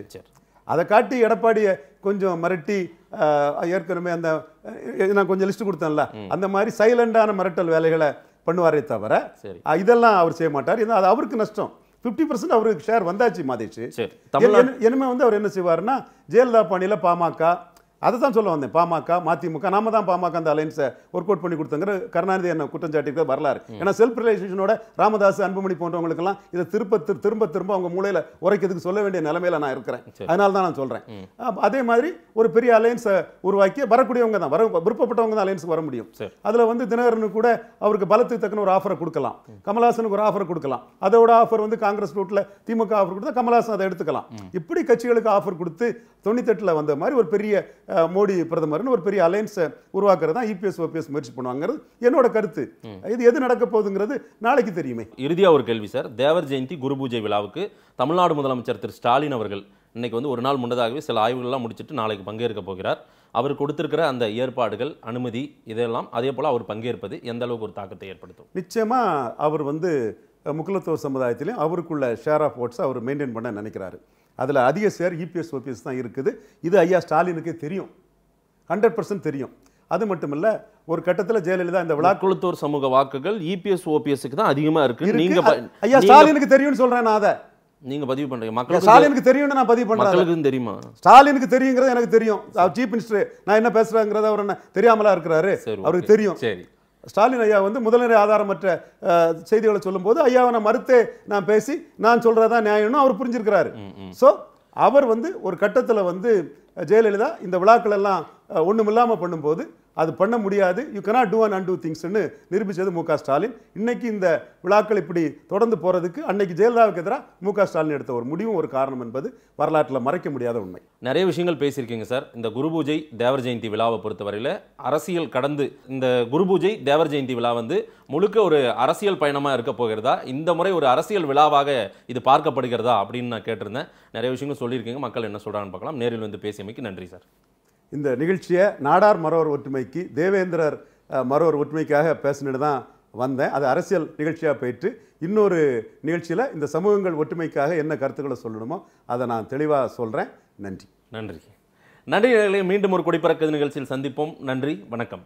அதை காட்டி எடப்பாடியை கொஞ்சம் மிரட்டி ஏற்கனவே அந்த நான் கொஞ்சம் லிஸ்ட் கொடுத்தேன்ல அந்த மாதிரி சைலண்டான மிரட்டல் வேலைகளை பண்ணுவாரே தவிர இதெல்லாம் அவர் செய்ய மாட்டார் அது அவருக்கு நஷ்டம் ஃபிஃப்டி பர்சன்ட் அவருக்கு ஷேர் வந்தாச்சு மாதேஷ் இனிமேல் வந்து அவர் என்ன செய்வார்னா ஜெயலலிதா பாணியில் பாமக அதை தான் சொல்ல வந்தேன் பாமக மதிமுக நாம தான் பாமக அந்த அலைன்ஸை ஒர்க் அவுட் பண்ணி கொடுத்தங்கிற கருணாநிதி என்ன குற்றம் சாட்டிக்கிற வரலாறு ஏன்னா செல்ஃப் ரிலேஷேஷனோட ராமதாஸ் அன்புமணி போன்றவங்களுக்கெல்லாம் இதை திருப்ப திரும்ப திரும்ப அவங்க மூலையில் உரைக்கிறதுக்கு சொல்ல வேண்டிய நிலைமையில நான் இருக்கிறேன் அதனால தான் நான் சொல்கிறேன் அதே மாதிரி ஒரு பெரிய அலையன்ஸை உருவாக்கி வரக்கூடியவங்க தான் வர விருப்பப்பட்டவங்க தான் அலையன்ஸுக்கு வர முடியும் அதில் வந்து தினகரனு கூட அவருக்கு பலத்துக்கு தக்கன ஒரு ஆஃபரை கொடுக்கலாம் கமலாசனுக்கு ஒரு ஆஃபர் கொடுக்கலாம் அதோட ஆஃபர் வந்து காங்கிரஸ் ரூட்டில் திமுக ஆஃபர் கொடுத்தா கமலாசன் அதை எடுத்துக்கலாம் இப்படி கட்சிகளுக்கு ஆஃபர் கொடுத்து தொண்ணூத்தெட்டில் வந்த மாதிரி ஒரு பெரிய மோடி பிரதமர்னு ஒரு பெரிய அலையன்ஸை உருவாக்குறது தான் e இபிஎஸ் ஓபிஎஸ் முயற்சி பண்ணுவாங்கிறது என்னோட கருத்து இது எது நடக்க போகுதுங்கிறது நாளைக்கு தெரியுமே இறுதியாக ஒரு கேள்வி சார் தேவர் ஜெயந்தி குரு பூஜை விழாவுக்கு தமிழ்நாடு முதலமைச்சர் திரு ஸ்டாலின் அவர்கள் இன்னைக்கு வந்து ஒரு நாள் முன்னதாகவே சில ஆய்வுகள்லாம் முடிச்சுட்டு நாளைக்கு பங்கேற்க போகிறார் அவர் கொடுத்திருக்கிற அந்த ஏற்பாடுகள் அனுமதி இதெல்லாம் அதே போல் அவர் பங்கேற்பது எந்த அளவுக்கு ஒரு தாக்கத்தை ஏற்படுத்தும் நிச்சயமாக அவர் வந்து முக்குலத்துவ சமுதாயத்திலையும் அவருக்குள்ள ஷேர் ஆஃப் ஓட்ஸ் அவர் மெயின்டைன் பண்ண நினைக்கிறாரு அதில் அதிக சேர் இபிஎஸ் ஓபிஎஸ் தான் இருக்குது இது ஐயா ஸ்டாலினுக்கு தெரியும் ஹண்ட்ரட் பர்சன்ட் தெரியும் அது மட்டும் இல்லை ஒரு கட்டத்தில் ஜெயலலிதா இந்த விழா குளத்தூர் சமூக வாக்குகள் இபிஎஸ் e ஓபிஎஸ்க்கு தான் அதிகமாக இருக்கு நீங்கள் ஐயா ஸ்டாலினுக்கு தெரியும்னு சொல்கிறேன் நான் அதை நீங்க பதிவு பண்றீங்க மக்கள் ஸ்டாலினுக்கு தெரியும்னு நான் பதிவு பண்றேன் மக்களுக்கு தெரியுமா ஸ்டாலினுக்கு தெரியுங்கிறது எனக்கு தெரியும் சீஃப் மினிஸ்டர் நான் என்ன பேசுறேங்கிறத அவர் என்ன தெரியாமலா இருக்கிறாரு அவருக்கு தெரியும் சரி ஸ்டாலின் ஐயா வந்து முதல்நிலை ஆதாரமற்ற செய்திகளை சொல்லும்போது ஐயாவை நான் மறுத்தே நான் பேசி நான் சொல்கிறதா நியாயம்னு அவர் புரிஞ்சிருக்கிறாரு ஸோ அவர் வந்து ஒரு கட்டத்தில் வந்து ஜெயலலிதா இந்த விழாக்கள் எல்லாம் ஒன்றும் இல்லாமல் பண்ணும்போது அது பண்ண முடியாது you cannot do and one two திங்ஸ்னு நிரூபித்தது மு ஸ்டாலின் இன்னைக்கு இந்த விழாக்கள் இப்படி தொடர்ந்து போகிறதுக்கு அன்னைக்கு ஜெயலலிதாவுக்கு எதிராக மு ஸ்டாலின் எடுத்த ஒரு முடிவும் ஒரு காரணம் என்பது வரலாற்றில் மறைக்க முடியாத உண்மை நிறைய விஷயங்கள் பேசியிருக்கீங்க சார் இந்த குரு பூஜை தேவர் ஜெயந்தி விழாவை பொறுத்தவரையில் அரசியல் கடந்து இந்த குரு பூஜை தேவர் ஜெயந்தி விழா வந்து முழுக்க ஒரு அரசியல் பயணமாக இருக்க போகிறதா இந்த முறை ஒரு அரசியல் விழாவாக இது பார்க்கப்படுகிறதா அப்படின்னு நான் கேட்டிருந்தேன் நிறைய விஷயங்கள் சொல்லியிருக்கீங்க மக்கள் என்ன சொல்கிறாங்கன்னு பார்க்கலாம் நேரில் வந்து பேசியமைக்கு நன்றி சார் இந்த நிகழ்ச்சியை நாடார் மரவர் ஒற்றுமைக்கு தேவேந்திரர் மரவர் ஒற்றுமைக்காக பேசினது தான் வந்தேன் அது அரசியல் நிகழ்ச்சியாக போயிட்டு இன்னொரு நிகழ்ச்சியில் இந்த சமூகங்கள் ஒற்றுமைக்காக என்ன கருத்துக்களை சொல்லணுமோ அதை நான் தெளிவாக சொல்கிறேன் நன்றி நன்றி நன்றி மீண்டும் ஒரு குடிப்பிறக்கு நிகழ்ச்சியில் சந்திப்போம் நன்றி வணக்கம்